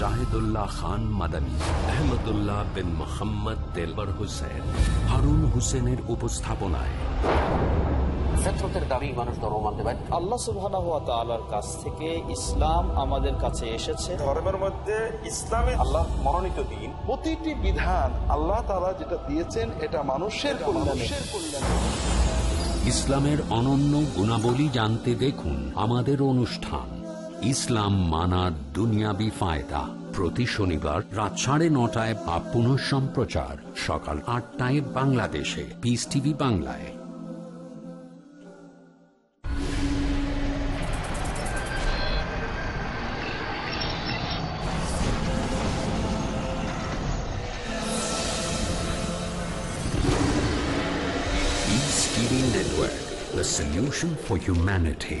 শাহিদুল্লাহ খান মাদানী আহমদুল্লাহ বিন মোহাম্মদ হোসেন হারুন হোসেনের উপস্থাপনায় দাবি মানুষ কাছ থেকে ইসলাম আমাদের কাছে মধ্যে আল্লাহ মনোনীত দিন প্রতিটি বিধান আল্লাহ যেটা দিয়েছেন এটা মানুষের ইসলামের অনন্য গুণাবলী জানতে দেখুন আমাদের অনুষ্ঠান ইসলাম মানা দুনিয়াবি ফায়দা প্রতি শনিবার রাত সাড়ে নটায় বা পুনঃ সম্প্রচার সকাল আটটায় বাংলাদেশে পিস টিভি বাংলায় Network, the solution for humanity.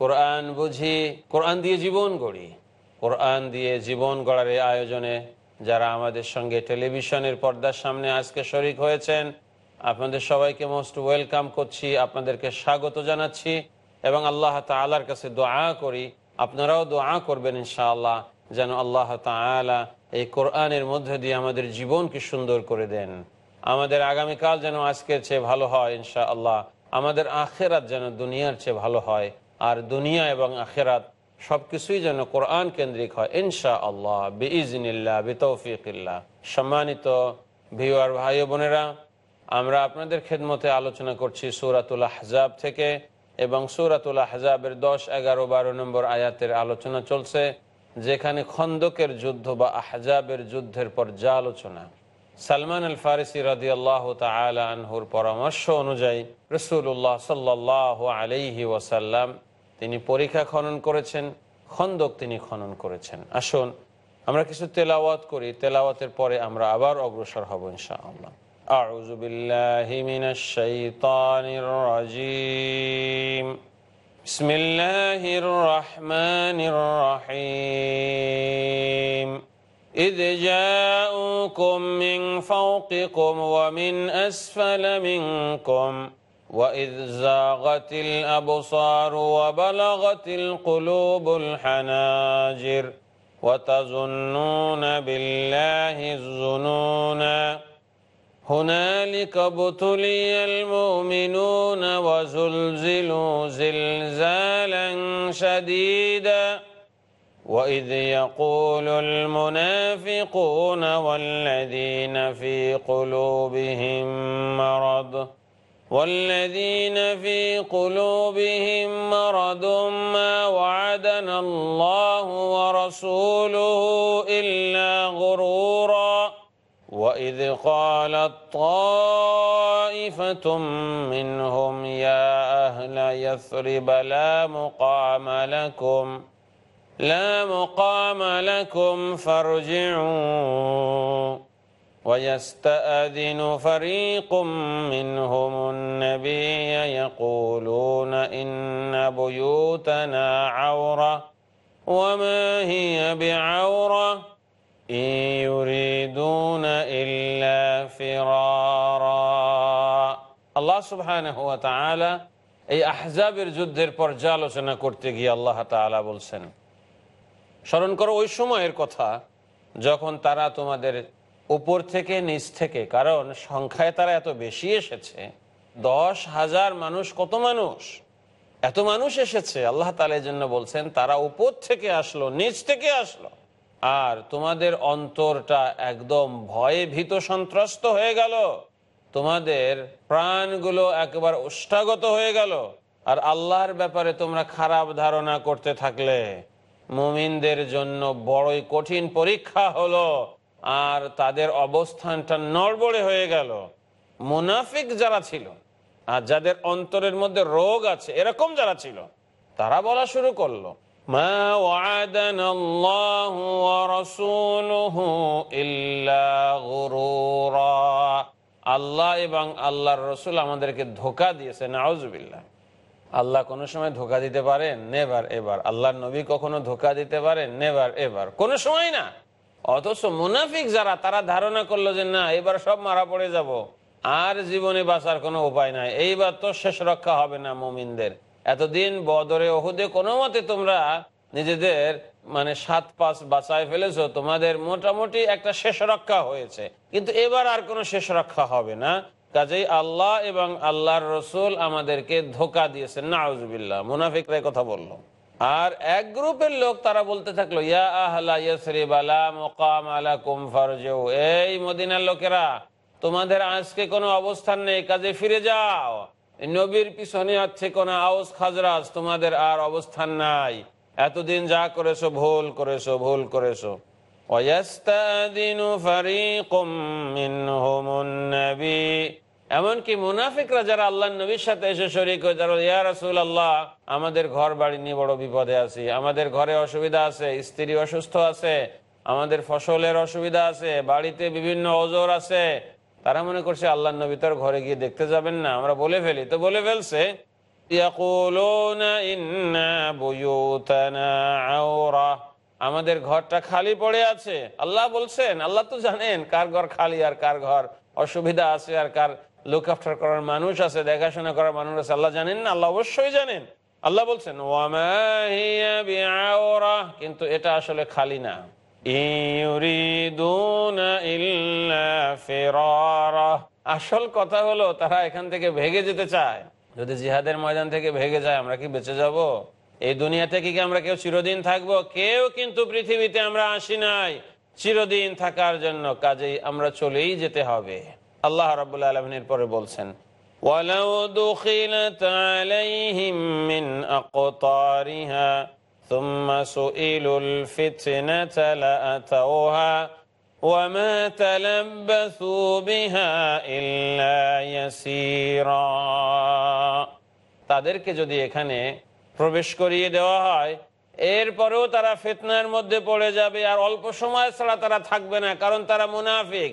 কোরআন বুঝি কোরআন দিয়ে জীবন গড়ি কোরআন দিয়ে জীবন গড়ার এই আয়োজনে যারা আমাদের সঙ্গে টেলিভিশনের পর্দার সামনে আজকে শরিক হয়েছেন আপনাদের সবাইকে মোস্ট ওয়েলকাম করছি আপনাদেরকে স্বাগত জানাচ্ছি এবং আল্লাহ তালার কাছে দোয়া করি আপনারাও দোয়া করবেন ইনশাআল্লাহ যেন আল্লাহ তালা এই কোরআনের মধ্যে দিয়ে আমাদের জীবনকে সুন্দর করে দেন আমাদের আগামীকাল যেন আজকের চেয়ে ভালো হয় ইনশাআল্লাহ আমাদের আখেরাত যেন দুনিয়ার চেয়ে ভালো হয় আর দুনিয়া এবং আখেরাত সব কিছুই যেন কোরআন কেন্দ্রিক হয় ইনশা আল্লাহ বিজনিল্লা তৌফিকিল্লা সম্মানিত ভিওয়ার ভাই বোনেরা আমরা আপনাদের খেদমতে আলোচনা করছি সৌরাতুল হজাব থেকে এবং সৌরাতুল হজাবের দশ এগারো বারো নম্বর আয়াতের আলোচনা চলছে যেখানে খন্দকের যুদ্ধ বা আহজাবের যুদ্ধের পর্যালোচনা সালমান আল ফারিসি রাজি আল্লাহ আনহুর পরামর্শ অনুযায়ী রসুল্লাহ সাল্লাহ আলাইহি ওয়াসাল্লাম তিনি পরীক্ষা খনন করেছেন খন্দক তিনি খনন করেছেন আসুন আমরা কিছু তেলাওয়াত করি তেলাওয়াতের পরে আমরা আবার অগ্রসর হব ইনশাআল্লাহ أعوذ بالله من الشيطان الرجيم بسم الله الرحمن الرحيم إذ جاءوكم من فوقكم ومن أسفل منكم وإذ زاغت الأبصار وبلغت القلوب الحناجر وتظنون بالله الظنونا هنالك ابتلي المؤمنون وزلزلوا زلزالا شديداً وإذ يقول المنافقون والذين في قلوبهم مرض والذين في قلوبهم مرض ما وعدنا الله ورسوله إلا غرورا وإذ قالت طائفة منهم يا أهل يثرب لا مقام لكم لا مقام لكم فارجعوا ويستأذن فريق منهم النبي يقولون إن بيوتنا عورة وما هي بعورة إن يريدون إلا فرارا الله سبحانه وتعالى أي أحزاب الجدر পর্যালোচনা করতে الله تعالى بلسنه স্মরণ করো ওই সময়ের কথা যখন তারা তোমাদের উপর থেকে নিচ থেকে কারণ সংখ্যায় তারা এত বেশি এসেছে দশ হাজার মানুষ কত মানুষ এত মানুষ এসেছে আল্লাহ তালের জন্য বলছেন তারা উপর থেকে আসলো নিচ থেকে আসলো আর তোমাদের অন্তরটা একদম ভয়ে ভীত সন্ত্রস্ত হয়ে গেল তোমাদের প্রাণগুলো একবার উষ্ঠাগত হয়ে গেল আর আল্লাহর ব্যাপারে তোমরা খারাপ ধারণা করতে থাকলে মুমিনদের জন্য বড়ই কঠিন পরীক্ষা হলো আর তাদের অবস্থানটা নড়বড়ে হয়ে গেল মুনাফিক যারা ছিল আর যাদের অন্তরের মধ্যে রোগ আছে এরকম যারা ছিল তারা বলা শুরু করলো আল্লাহ এবং আল্লাহর রসুল আমাদেরকে ধোকা দিয়েছে নাউজবিল্লাহ আল্লাহ কোনো সময় ধোকা দিতে পারে নেভার এবার আল্লাহ নবী কখনো ধোকা দিতে পারে নেভার এবার কোনো সময় না অথচ মুনাফিক যারা তারা ধারণা করলো যে না এবার সব মারা পড়ে যাব। আর জীবনে বাঁচার কোনো উপায় নাই এইবার তো শেষ রক্ষা হবে না মুমিনদের এতদিন বদরে ওহুদে কোনো মতে তোমরা নিজেদের মানে সাত পাঁচ বাঁচায় ফেলেছো তোমাদের মোটামুটি একটা শেষ রক্ষা হয়েছে কিন্তু এবার আর কোনো শেষ রক্ষা হবে না কাজেই আল্লাহ এবং আল্লাহর রসুল আমাদেরকে ধোকা দিয়েছেন না মুনাফিকরা কথা বলল আর এক গ্রুপের লোক তারা বলতে থাকলো ইয়া এই মদিনার লোকেরা তোমাদের আজকে কোনো অবস্থান নেই কাজে ফিরে যাও নবীর পিছনে আছে কোন আউস খাজরাজ তোমাদের আর অবস্থান নাই এতদিন যা করেছো ভুল করেছো ভুল করেছো ويستأذن فريق منهم النبي এমনকি মুনাফিকরা যারা আল্লাহ নবীর সাথে এসে শরিক হয়ে যারা ইয়া রাসুল আল্লাহ আমাদের ঘর বাড়ি নিয়ে বড় বিপদে আছি আমাদের ঘরে অসুবিধা আছে স্ত্রী অসুস্থ আছে আমাদের ফসলের অসুবিধা আছে বাড়িতে বিভিন্ন অজর আছে তারা মনে করছে আল্লাহ নবী তার ঘরে গিয়ে দেখতে যাবেন না আমরা বলে ফেলি তো বলে ফেলছে আমাদের ঘরটা খালি পড়ে আছে আল্লাহ বলছেন আল্লাহ তো জানেন কার ঘর খালি আর কার ঘর অসুবিধা আছে আর কার লুক আফটার করার মানুষ আছে দেখাশোনা করার মানুষ আছে আল্লাহ জানেন না আল্লাহ অবশ্যই জানেন আল্লাহ বলছেন কিন্তু এটা আসলে খালি না আসল কথা হলো তারা এখান থেকে ভেগে যেতে চায় যদি জিহাদের ময়দান থেকে ভেগে যায় আমরা কি বেঁচে যাব। এই দুনিয়া থেকে কি আমরা কেউ চিরদিন থাকবো কেউ কিন্তু পৃথিবীতে আমরা আসি নাই চিরদিন থাকার জন্য কাজেই আমরা চলেই যেতে হবে আল্লাহ রাবুল্লা আলমিনের পরে বলছেন তাদেরকে যদি এখানে প্রবেশ করিয়ে দেওয়া হয় এরপরেও তারা ফিতনার মধ্যে পড়ে যাবে আর অল্প সময় ছাড়া তারা থাকবে না কারণ তারা মুনাফিক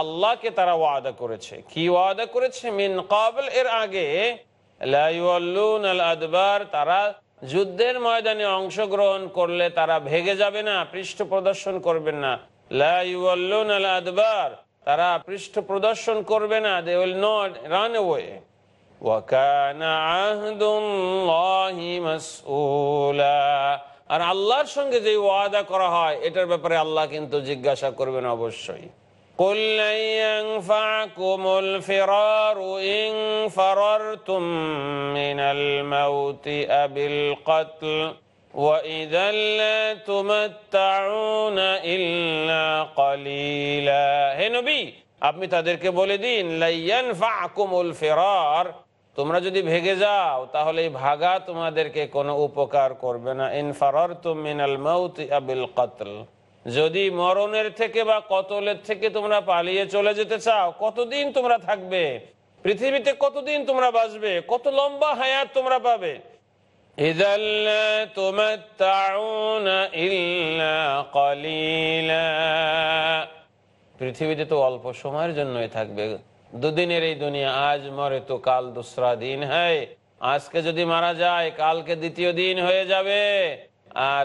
আল্লাহকে তারা ওয়াদা করেছে কি ওয়াদা করেছে মিন কাবল এর আগে তারা যুদ্ধের ময়দানে অংশগ্রহণ করলে তারা ভেগে যাবে না পৃষ্ঠ প্রদর্শন না তারা পৃষ্ঠ প্রদর্শন করবে না দে উইল নট রান আর আল্লাহর সঙ্গে যে ওয়াদা করা হয় এটার ব্যাপারে আল্লাহ কিন্তু জিজ্ঞাসা করবেন অবশ্যই قل لن ينفعكم الفرار إن فررتم من الموت أب القتل وإذا لا تمتعون إلا قليلا হে নবী আপনি তাদেরকে বলে দিন লাইয়ান ফাকুমুল ফিরার তোমরা যদি ভেগে যাও তাহলে এই ভাগা তোমাদেরকে কোনো উপকার করবে না ইনফারার তুমিনাল মাউত আবিল কতল যদি মরণের থেকে বা কতলের থেকে তোমরা পালিয়ে চলে যেতে চাও কতদিন তোমরা থাকবে পৃথিবীতে কতদিন তোমরা বাঁচবে কত লম্বা হায়াত তোমরা পাবে পৃথিবীতে তো অল্প সময়ের জন্যই থাকবে দুদিনের এই দুনিয়া আজ মরে তো কাল দুসরা দিন হয় আজকে যদি মারা যায় কালকে দ্বিতীয় দিন হয়ে যাবে আর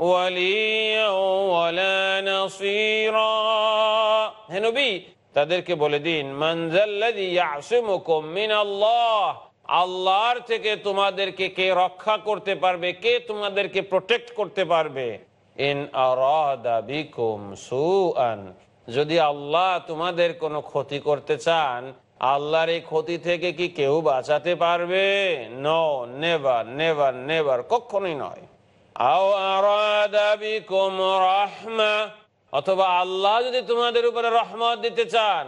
তাদেরকে বলে দিন আল্লাহ আল্লাহর থেকে তোমাদেরকে কে রক্ষা করতে পারবে কে তোমাদেরকে প্রোটেক্ট করতে পারবে যদি আল্লাহ তোমাদের কোনো ক্ষতি করতে চান আল্লাহর এই ক্ষতি থেকে কি কেউ বাঁচাতে পারবে নো নেভার নেভার নেভার কখনোই নয় অথবা আল্লাহ যদি তোমাদের উপরে রহমত দিতে চান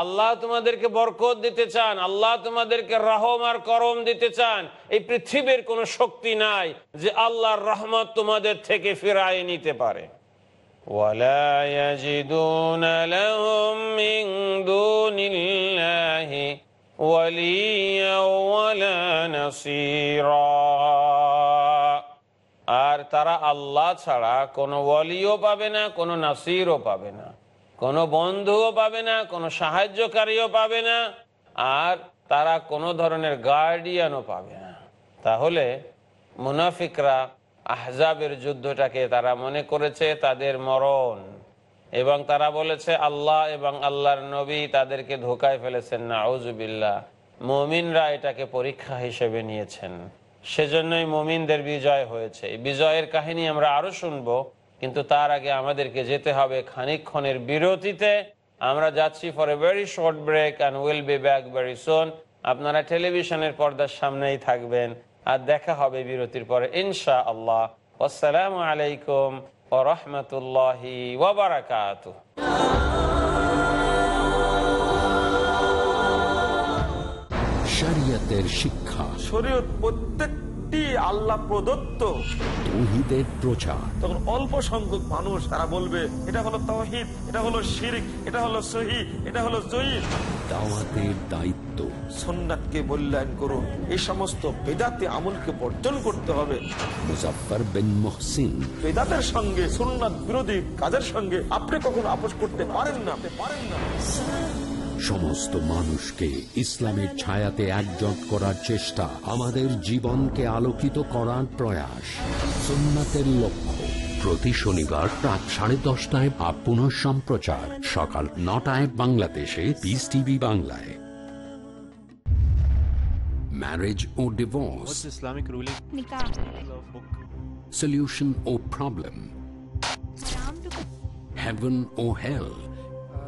আল্লাহ তোমাদেরকে বরকত দিতে চান আল্লাহ তোমাদেরকে রহম আর করম দিতে চান এই পৃথিবীর কোনো শক্তি নাই যে আল্লাহর রহমত তোমাদের থেকে ফিরায় নিতে পারে ولا আর তারা আল্লাহ ছাড়া কোনো ওয়ালিও পাবে না কোনো নাসিরও পাবে না কোনো বন্ধুও পাবে না কোনো সাহায্যকারীও পাবে না আর তারা কোনো ধরনের গার্ডিয়ানও পাবে না তাহলে মুনাফিকরা আহজাবের যুদ্ধটাকে তারা মনে করেছে তাদের মরণ এবং তারা বলেছে আল্লাহ এবং আল্লাহর নবী তাদেরকে ধোকায় ফেলেছেন না আউজুবিল্লা মমিনরা এটাকে পরীক্ষা হিসেবে নিয়েছেন সেজন্যই মোমিনদের বিজয় হয়েছে বিজয়ের কাহিনী আমরা আরো শুনব কিন্তু তার আগে আমাদেরকে যেতে হবে খানিক্ষণের বিরতিতে আমরা যাচ্ছি for a very short break and will be back very soon আপনারা টেলিভিশনের পর্দার সামনেই থাকবেন আর দেখা হবে বিরতির পরে ইনশা আল্লাহ আসসালামু আলাইকুম ও রহমতুল্লাহি শিক্ষা শেখা শরীয়ত প্রত্যেকটি আল্লাহ প্রদত্ত তৌহিদের প্রচার তখন অল্প সংখ্যক মানুষ তারা বলবে এটা হলো তহিদ এটা হলো শিরিক এটা হলো সহি এটা হলো জহিদ দাওয়াতের দায়িত্ব সন্ন্যাতকে মূল্যায়ন করুন এই সমস্ত বেদাতে আমলকে বর্জন করতে হবে মুজাফার বিন মহসিন বেদাতের সঙ্গে সন্ন্যাত বিরোধী কাজের সঙ্গে আপনি কখনো আপোষ করতে পারেন না পারেন না সমস্ত মানুষকে ইসলামের ছায়াতে একজট করার চেষ্টা আমাদের জীবনকে আলোকিত করার প্রয়াস সুন্নাতের লক্ষ্য প্রতি শনিবার রাত সাড়ে দশটায় বা পুনঃ সম্প্রচার সকাল নটায় বাংলাদেশে পিস টিভি বাংলায় ম্যারেজ ও ডিভোর্স ইসলামিক রুলিং সলিউশন ও প্রবলেম হ্যাভেন ও health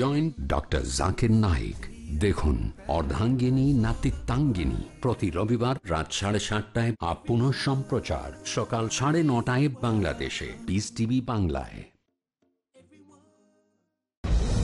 joint doctor Zakir Naik দেখুন অর্ধাঙ্গিনী নাতিত্বাঙ্গিনী প্রতি রবিবার রাত সাড়ে সাতটায় আপ সম্প্রচার সকাল সাড়ে নটায় বাংলাদেশে পিস টিভি বাংলায়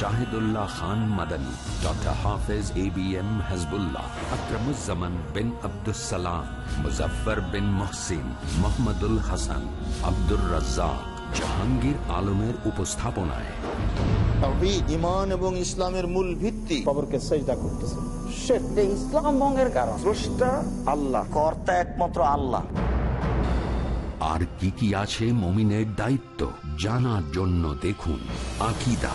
শাহিদুল্লাহ খান Madani doctor Hafez A B M Hizbullah Akramuzzaman bin Abdul Salam Muzaffar বিন মহসিন মোহাম্মদুল হাসান আব্দুর রাজ্জাক জাহাঙ্গীর আলমের উপস্থাপনায় ইমান এবং ইসলামের মূল খবরকে আল্লাহ একমাত্র আল্লাহ আর কি কি আছে মমিনের দায়িত্ব জানার জন্য দেখুন আকিদা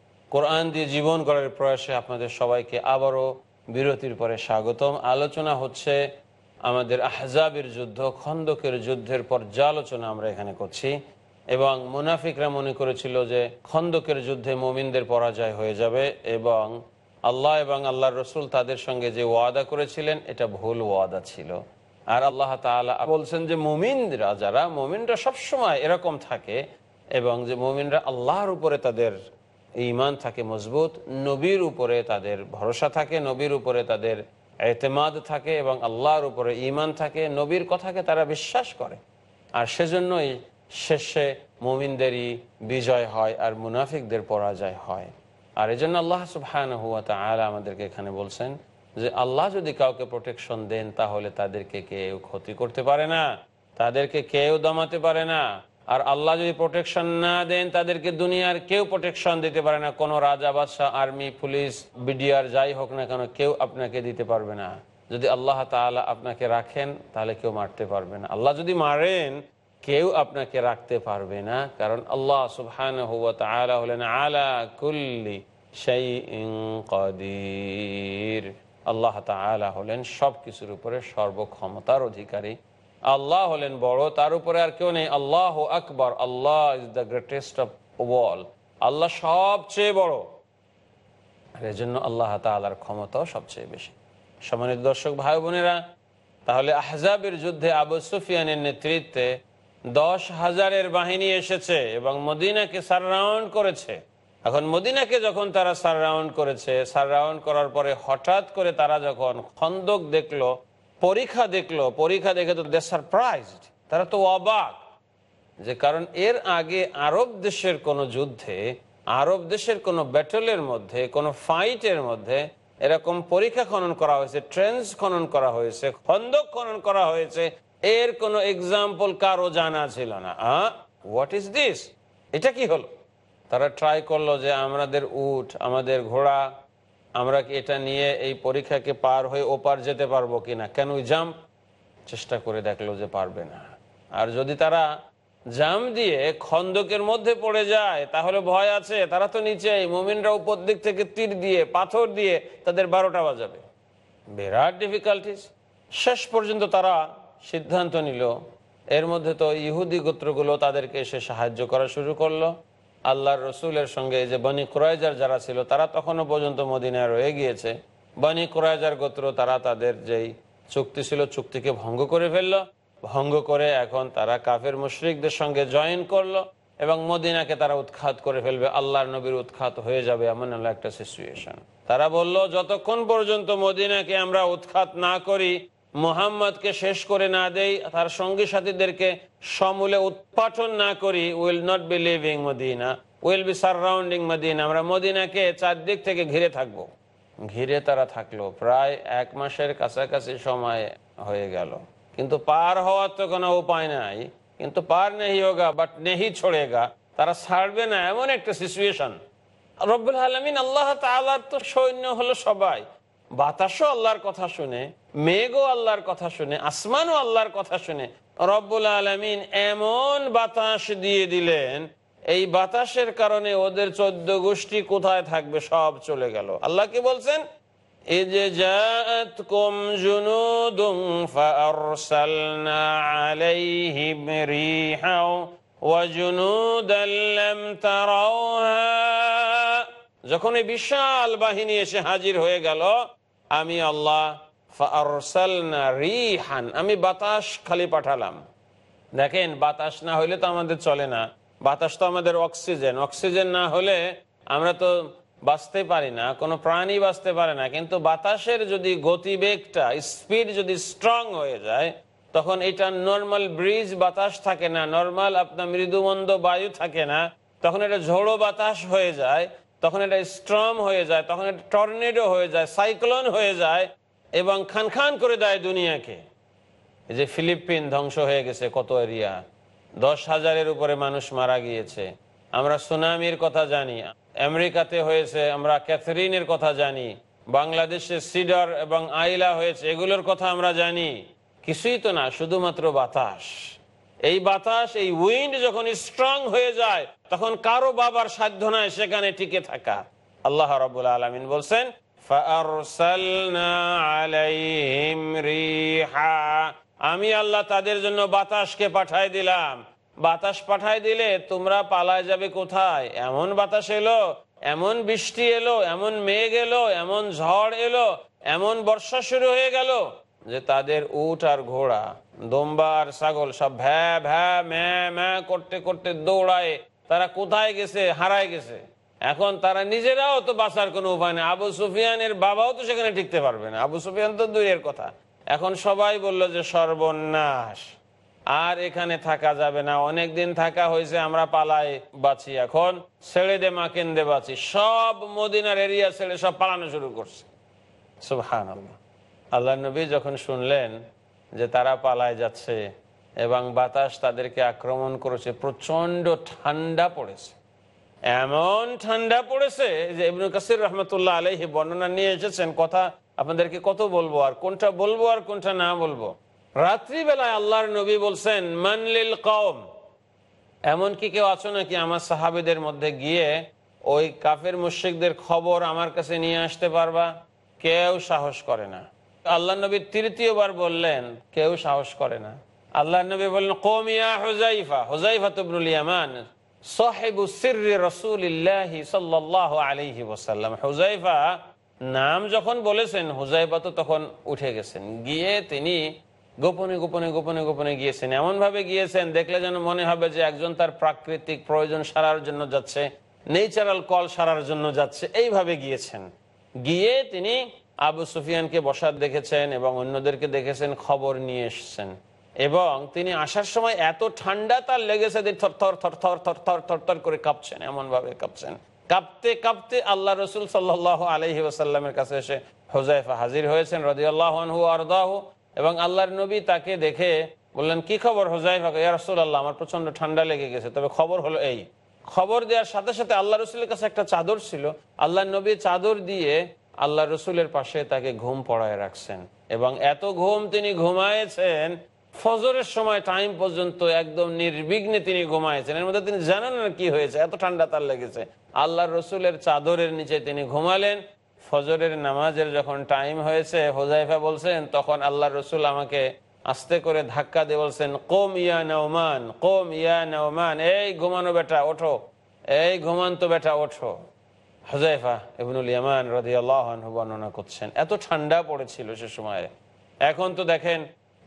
কোরআন দিয়ে জীবন করার প্রয়াসে আপনাদের সবাইকে আবারও বিরতির পরে স্বাগতম আলোচনা হচ্ছে আমাদের আহজাবের যুদ্ধ খন্দকের যুদ্ধের পর্যালোচনা আমরা এখানে করছি এবং মুনাফিকরা মনে করেছিল যে খন্দকের যুদ্ধে মোমিনদের পরাজয় হয়ে যাবে এবং আল্লাহ এবং আল্লাহ রসুল তাদের সঙ্গে যে ওয়াদা করেছিলেন এটা ভুল ওয়াদা ছিল আর আল্লাহ তালা বলছেন যে মোমিনরা যারা মোমিনরা সবসময় এরকম থাকে এবং যে মোমিনরা আল্লাহর উপরে তাদের ইমান থাকে মজবুত নবীর উপরে তাদের ভরসা থাকে নবীর উপরে তাদের এতেমাদ থাকে এবং আল্লাহর উপরে ইমান থাকে নবীর কথাকে তারা বিশ্বাস করে আর সেজন্যই শেষে মোমিনদেরই বিজয় হয় আর মুনাফিকদের পরাজয় হয় আর এই জন্য আল্লাহ সুফহান হুয়া তা আলা আমাদেরকে এখানে বলছেন যে আল্লাহ যদি কাউকে প্রোটেকশন দেন তাহলে তাদেরকে কেউ ক্ষতি করতে পারে না তাদেরকে কেউ দমাতে পারে না আর আল্লাহ যদি প্রোটেকশন না দেন তাদেরকে দুনিয়ার কেউ প্রোটেকশন দিতে পারে না কোনো রাজা বাদশাহ আর্মি পুলিশ বিডিআর যাই হোক না কেন কেউ আপনাকে দিতে পারবে না যদি আল্লাহ তালা আপনাকে রাখেন তাহলে কেউ মারতে পারবে না আল্লাহ যদি মারেন কেউ আপনাকে রাখতে পারবে না কারণ আল্লাহ সুবহান হলেন আলা কুল্লি আল্লাহ তালা হলেন সব কিছুর উপরে সর্বক্ষমতার অধিকারী আল্লাহ হলেন বড় তার উপরে আর কেউ নেই আল্লাহ আকবর Allah is the greatest of all Allah সবচেয়ে বড় আর এজন্য আল্লাহ তালার ক্ষমতাও সবচেয়ে বেশি সম্মানিত দর্শক ভাই বোনেরা তাহলে আহজাবের যুদ্ধে আবু সুফিয়ানের নেতৃত্বে দশ হাজারের বাহিনী এসেছে এবং মদিনাকে সাররাউন্ড করেছে এখন মদিনাকে যখন তারা সাররাউন্ড করেছে সাররাউন্ড করার পরে হঠাৎ করে তারা যখন খন্দক দেখলো পরীক্ষা দেখলো পরীক্ষা দেখে তো দে সারপ্রাইজড তারা তো অবাক যে কারণ এর আগে আরব দেশের কোনো যুদ্ধে আরব দেশের কোনো ব্যাটলের মধ্যে কোনো ফাইটের মধ্যে এরকম পরীক্ষা খনন করা হয়েছে ট্রেন্স খনন করা হয়েছে খন্দক খনন করা হয়েছে এর কোনো এক্সাম্পল কারো জানা ছিল না হোয়াট ইজ দিস এটা কি হলো তারা ট্রাই করলো যে আমাদের উঠ আমাদের ঘোড়া আমরা কি এটা নিয়ে এই পরীক্ষাকে পার হয়ে ওপার যেতে পারবো কিনা কেন জাম্প চেষ্টা করে দেখলো যে পারবে না আর যদি তারা জাম দিয়ে খন্দকের মধ্যে পড়ে যায় তাহলে ভয় আছে তারা তো নিচে মোমিনরা উপর দিক থেকে তীর দিয়ে পাথর দিয়ে তাদের বারোটা বাজাবে বিরাট ডিফিকাল্টিস শেষ পর্যন্ত তারা সিদ্ধান্ত নিল এর মধ্যে তো ইহুদি গোত্রগুলো তাদেরকে এসে সাহায্য করা শুরু করলো আল্লাহর রসুলের সঙ্গে যে বনি ক্রয়জার যারা ছিল তারা তখনও পর্যন্ত মদিনায় রয়ে গিয়েছে বনি ক্রয়জার গোত্র তারা তাদের যেই চুক্তি ছিল চুক্তিকে ভঙ্গ করে ফেললো ভঙ্গ করে এখন তারা কাফের মুশরিকদের সঙ্গে জয়েন করলো এবং মদিনাকে তারা উৎখাত করে ফেলবে আল্লাহর নবীর উৎখাত হয়ে যাবে এমন হলো একটা সিচুয়েশন তারা বলল যতক্ষণ পর্যন্ত মদিনাকে আমরা উৎখাত না করি মোহাম্মদকে শেষ করে না দেই তার সঙ্গী সাথীদেরকে সমূলে উৎপাটন না করি will not be living Madina will be surrounding Madina আমরা মদিনাকে চারদিক থেকে ঘিরে থাকব। ঘিরে তারা থাকলো প্রায় এক মাসের কাছাকাছি সময় হয়ে গেল কিন্তু পার হওয়ার তো কোনো উপায় নাই কিন্তু পার নেহি হোগা বাট নেহি গা তারা ছাড়বে না এমন একটা সিচুয়েশন রব্বুল আল্লাহ তো সৈন্য হলো সবাই বাতাসও আল্লাহর কথা শুনে মেঘও আল্লাহর কথা শুনে আসমানও আল্লাহর কথা শুনে রব্বুল আলমিন এমন বাতাস দিয়ে দিলেন এই বাতাসের কারণে ওদের চোদ্দ গোষ্ঠী কোথায় থাকবে সব চলে গেল আল্লাহ কি বলছেন যখন এই বিশাল বাহিনী এসে হাজির হয়ে গেল আমি আল্লাহ রিহান আমি বাতাস খালি পাঠালাম দেখেন বাতাস না হইলে তো আমাদের চলে না বাতাস তো আমাদের অক্সিজেন অক্সিজেন না হলে আমরা তো বাঁচতে পারি না কোনো প্রাণী বাঁচতে পারে না কিন্তু বাতাসের যদি গতিবেগটা স্পিড যদি স্ট্রং হয়ে যায় তখন এটা নর্মাল ব্রিজ বাতাস থাকে না নর্মাল আপনার মৃদুমন্দ বায়ু থাকে না তখন এটা ঝোড়ো বাতাস হয়ে যায় তখন এটা স্ট্রম হয়ে যায় তখন এটা টর্নেডো হয়ে যায় সাইক্লোন হয়ে যায় এবং খান খান করে দেয় দুনিয়াকে যে ফিলিপিন ধ্বংস হয়ে গেছে কত এরিয়া দশ হাজারের উপরে মানুষ মারা গিয়েছে আমরা সুনামির কথা জানি আমেরিকাতে হয়েছে আমরা ক্যাথরিনের কথা জানি বাংলাদেশে সিডর এবং আইলা হয়েছে এগুলোর কথা আমরা জানি কিছুই তো না শুধুমাত্র বাতাস এই বাতাস এই উইন্ড যখন স্ট্রং হয়ে যায় তখন কারো বাবার সাধ্য নয় সেখানে টিকে থাকা আল্লাহ রবুল আলমিন বলছেন আমি আল্লাহ তাদের জন্য বাতাসকে পাঠাই দিলাম বাতাস পাঠাই দিলে তোমরা পালায় যাবে কোথায় এমন বাতাস এলো এমন বৃষ্টি এলো এমন মেঘ এলো এমন ঝড় এলো এমন বর্ষা শুরু হয়ে গেল যে তাদের উট আর ঘোড়া দোম্বা আর ছাগল সব ভ্যা ভ্যা ম্যা ম্যা করতে করতে দৌড়ায় তারা কোথায় গেছে হারায় গেছে এখন তারা নিজেরাও তো বাঁচার কোনো উপায় নেই আবু সুফিয়ানের বাবাও তো সেখানে টিকতে পারবে না আবু সুফিয়ান তো দূরের কথা এখন সবাই বলল যে সর্বনাশ আর এখানে থাকা যাবে না অনেক দিন থাকা হয়েছে আমরা পালায় বাঁচি এখন ছেড়ে দে মা কেন্দে বাঁচি সব মদিনার এরিয়া ছেড়ে সব পালানো শুরু করছে সুবহানাল্লাহ আল্লাহ নবী যখন শুনলেন যে তারা পালায় যাচ্ছে এবং বাতাস তাদেরকে আক্রমণ করেছে প্রচন্ড ঠান্ডা পড়েছে এমন ঠান্ডা পড়েছে যে ইবনু কাসির রহমতুল্লাহ আলহি বর্ণনা নিয়ে এসেছেন কথা আপনাদেরকে কত বলবো আর কোনটা বলবো আর কোনটা না বলবো রাত্রিবেলায় আল্লাহর নবী বলছেন মানলিল কম এমন কি কেউ আছো নাকি আমার সাহাবিদের মধ্যে গিয়ে ওই কাফের মুশ্রিকদের খবর আমার কাছে নিয়ে আসতে পারবা কেউ সাহস করে না আল্লাহ নবী তৃতীয়বার বললেন কেউ সাহস করে না আল্লাহ নবী বললেন কৌমিয়া হোজাইফা হোজাইফা তবরুল ইয়ামান নাম যখন বলেছেন হুজাইফা তো তখন উঠে গেছেন গিয়ে তিনি গোপনে গোপনে গোপনে গোপনে গিয়েছেন এমন ভাবে গিয়েছেন দেখলে যেন মনে হবে যে একজন তার প্রাকৃতিক প্রয়োজন সারার জন্য যাচ্ছে নেচারাল কল সারার জন্য যাচ্ছে এইভাবে গিয়েছেন গিয়ে তিনি আবু সুফিয়ানকে বসাত দেখেছেন এবং অন্যদেরকে দেখেছেন খবর নিয়ে এসছেন এবং তিনি আসার সময় এত ঠান্ডা তার লেগেছে যে থর থর থর থর করে কাঁপছেন এমন ভাবে কাঁপছেন কাঁপতে কাঁপতে আল্লাহ রসুল সাল আলহি ওসাল্লামের কাছে এসে হোজাইফা হাজির হয়েছেন রদি আরদাহ এবং আল্লাহর নবী তাকে দেখে বললেন কি খবর হোজাইফা ইয়া রসুল আল্লাহ আমার প্রচন্ড ঠান্ডা লেগে গেছে তবে খবর হলো এই খবর দেওয়ার সাথে সাথে আল্লাহ রসুলের কাছে একটা চাদর ছিল আল্লাহ নবী চাদর দিয়ে আল্লাহ রসুলের পাশে তাকে ঘুম পড়ায় রাখছেন এবং এত ঘুম তিনি ঘুমায়েছেন ফজরের সময় টাইম পর্যন্ত একদম নির্বিঘ্নে তিনি ঘুমায়েছেন এর মধ্যে তিনি জানেন না কি হয়েছে এত ঠান্ডা তার লেগেছে আল্লাহ রসুলের চাদরের নিচে তিনি ঘুমালেন ফজরের নামাজের যখন টাইম হয়েছে হোজাইফা বলছেন তখন আল্লাহ রসুল আমাকে আস্তে করে ধাক্কা দিয়ে বলছেন কোম ইয়া নওমান কোম ইয়া নওমান এই ঘুমানো বেটা ওঠো এই ঘুমান্ত বেটা ওঠো হজাইফা এবনুল ইয়ামান রাদিয়াল্লাহু বর্ণনা করছেন এত ঠান্ডা পড়েছিল সে সময়ে এখন তো দেখেন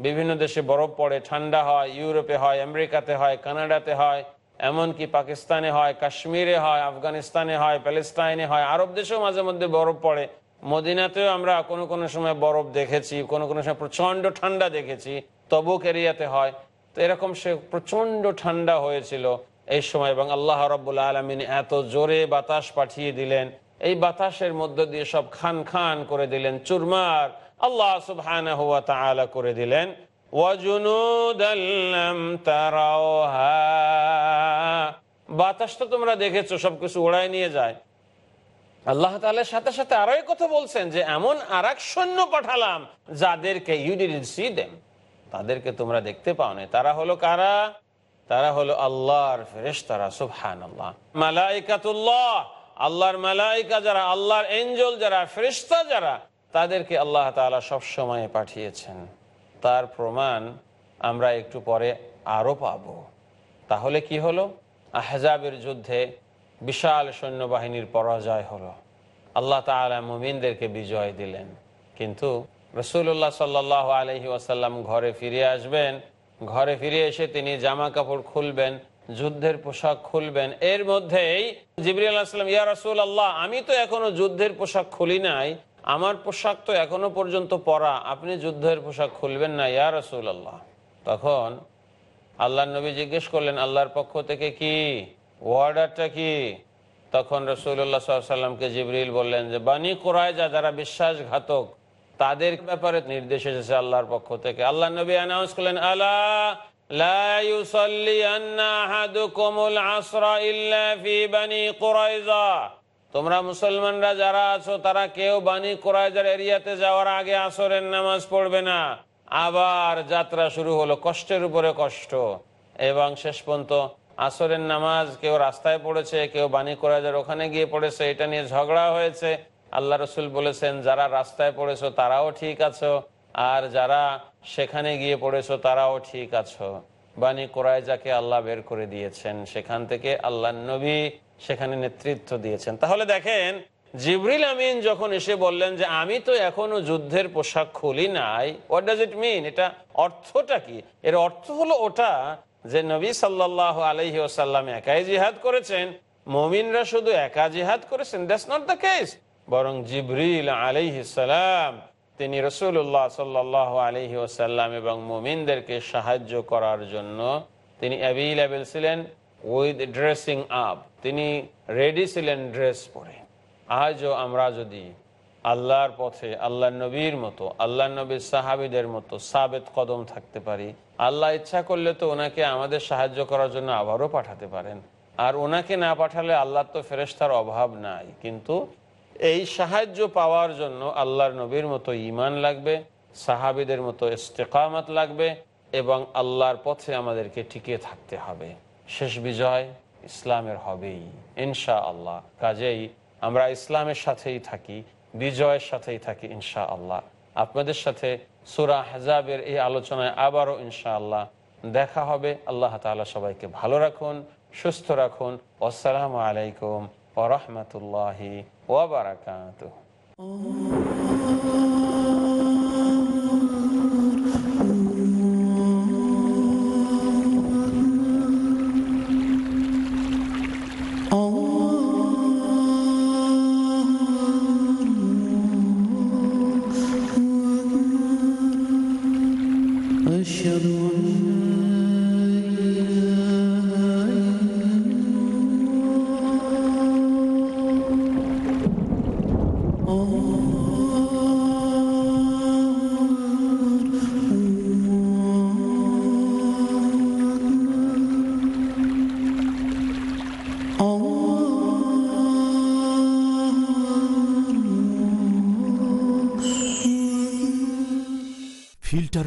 বিভিন্ন দেশে বরফ পড়ে ঠান্ডা হয় ইউরোপে হয় আমেরিকাতে হয় কানাডাতে হয় এমনকি পাকিস্তানে হয় কাশ্মীরে হয় আফগানিস্তানে হয় প্যালেস্তাইনে হয় আরব দেশেও মাঝে মধ্যে বরফ পড়ে মদিনাতেও আমরা কোনো কোনো সময় বরফ দেখেছি কোনো কোনো সময় প্রচণ্ড ঠান্ডা দেখেছি তবুক এরিয়াতে হয় তো এরকম সে প্রচণ্ড ঠান্ডা হয়েছিল এই সময় এবং আল্লাহ রব্বুল আলমিন এত জোরে বাতাস পাঠিয়ে দিলেন এই বাতাসের মধ্য দিয়ে সব খান খান করে দিলেন চুরমার আল্লাহ সুবহান করে দিলেন বাতাস তো তোমরা দেখেছো সবকিছু ওড়ায় নিয়ে যায় আল্লাহ তালের সাথে সাথে আরো কথা বলছেন যে এমন আর সৈন্য পাঠালাম যাদেরকে ইউ দেন তাদেরকে তোমরা দেখতে পাও তারা হলো কারা তারা হলো আল্লাহর ফেরেশতারা সুফহান আল্লাহ মালাইকাতুল্লাহ আল্লাহর মালাইকা যারা আল্লাহর এঞ্জল যারা ফেরিস্তা যারা তাদেরকে আল্লাহ তালা সবসময় পাঠিয়েছেন তার প্রমাণ আমরা একটু পরে আরও পাব তাহলে কি হলো আহজাবের যুদ্ধে বিশাল সৈন্যবাহিনীর পরাজয় হলো আল্লাহ তালা মুমিনদেরকে বিজয় দিলেন কিন্তু রসুল্লাহ সাল্লাহ আলহি ওয়াসাল্লাম ঘরে ফিরে আসবেন ঘরে ফিরে এসে তিনি জামা কাপড় খুলবেন যুদ্ধের পোশাক খুলবেন এর মধ্যেই ইয়া রাসুল আল্লাহ আমি তো এখনো যুদ্ধের পোশাক খুলি নাই আমার পোশাক তো এখনো পর্যন্ত পরা আপনি যুদ্ধের পোশাক খুলবেন না ইয়া রাসুল আল্লাহ তখন আল্লাহ নবী জিজ্ঞেস করলেন আল্লাহর পক্ষ থেকে কি অর্ডারটা কি তখন রসুল্লাহ সাল্লামকে জিবরিল বললেন যে বানি কোরআ যা যারা বিশ্বাসঘাতক তাদের ব্যাপারে নির্দেশ এসেছে আল্লাহর পক্ষ থেকে আল্লাহ নবী অ্যানাউন্স করলেন আল্লাহ তোমরা মুসলমানরা যারা আছো তারা কেউ কোরাইজার এরিয়াতে যাওয়ার আগে আসরের নামাজ পড়বে না আবার যাত্রা শুরু হলো কষ্টের উপরে কষ্ট এবং শেষ পর্যন্ত আসরের নামাজ কেউ রাস্তায় পড়েছে কেউ বাণী করা ওখানে গিয়ে পড়েছে এটা নিয়ে ঝগড়া হয়েছে আল্লাহ রসুল বলেছেন যারা রাস্তায় পড়েছ তারাও ঠিক আছো আর যারা সেখানে গিয়ে পড়েছো তারাও ঠিক আছো বাণী যাকে আল্লাহ বের করে দিয়েছেন সেখান থেকে আল্লাহ নবী সেখানে নেতৃত্ব দিয়েছেন তাহলে দেখেন জিবরিল আমিন যখন এসে বললেন যে আমি তো এখনো যুদ্ধের পোশাক খুলি নাই হোয়াট ডাজ ইট মিন এটা অর্থটা কি এর অর্থ হলো ওটা যে নবী সাল্লাহ আলহি ওসাল্লাম একাই জিহাদ করেছেন মমিনরা শুধু একা জিহাদ করেছেন দ্যাটস নট দ্য কেস বরং জিবরিল সালাম তিনি রসুল্লাহ সাল্লাহ আলহি ওসাল্লাম এবং মোমিনদেরকে সাহায্য করার জন্য তিনি অ্যাভেলেবেল ছিলেন উইথ ড্রেসিং আপ তিনি রেডি ছিলেন ড্রেস পরে আজও আমরা যদি আল্লাহর পথে আল্লাহ নবীর মতো আল্লাহ নবীর সাহাবিদের মতো সাবেত কদম থাকতে পারি আল্লাহ ইচ্ছা করলে তো ওনাকে আমাদের সাহায্য করার জন্য আবারও পাঠাতে পারেন আর ওনাকে না পাঠালে আল্লাহর তো ফেরেস্তার অভাব নাই কিন্তু এই সাহায্য পাওয়ার জন্য আল্লাহর নবীর মতো ইমান লাগবে সাহাবিদের মতো ইস্তেকামাত লাগবে এবং আল্লাহর পথে আমাদেরকে টিকে থাকতে হবে শেষ বিজয় ইসলামের হবেই ইনশা আল্লাহ কাজেই আমরা ইসলামের সাথেই থাকি বিজয়ের সাথেই থাকি ইনশা আল্লাহ আপনাদের সাথে সুরা হেজাবের এই আলোচনায় আবারও ইনশা আল্লাহ দেখা হবে আল্লাহ তালা সবাইকে ভালো রাখুন সুস্থ রাখুন আসসালামু আলাইকুম ورحمة الله وبركاته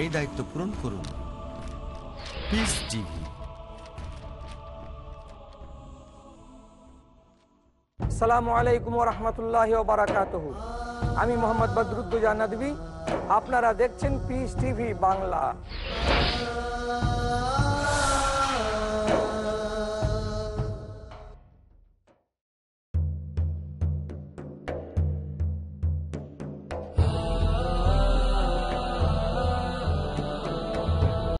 এই দায়িত্ব পূরণ করুন পিস টিভি সালামু আলাইকুম রহমতুল্লাহ বারাকাত আমি মোহাম্মদ বদরুদ্দুজা নদী আপনারা দেখছেন পিস টিভি বাংলা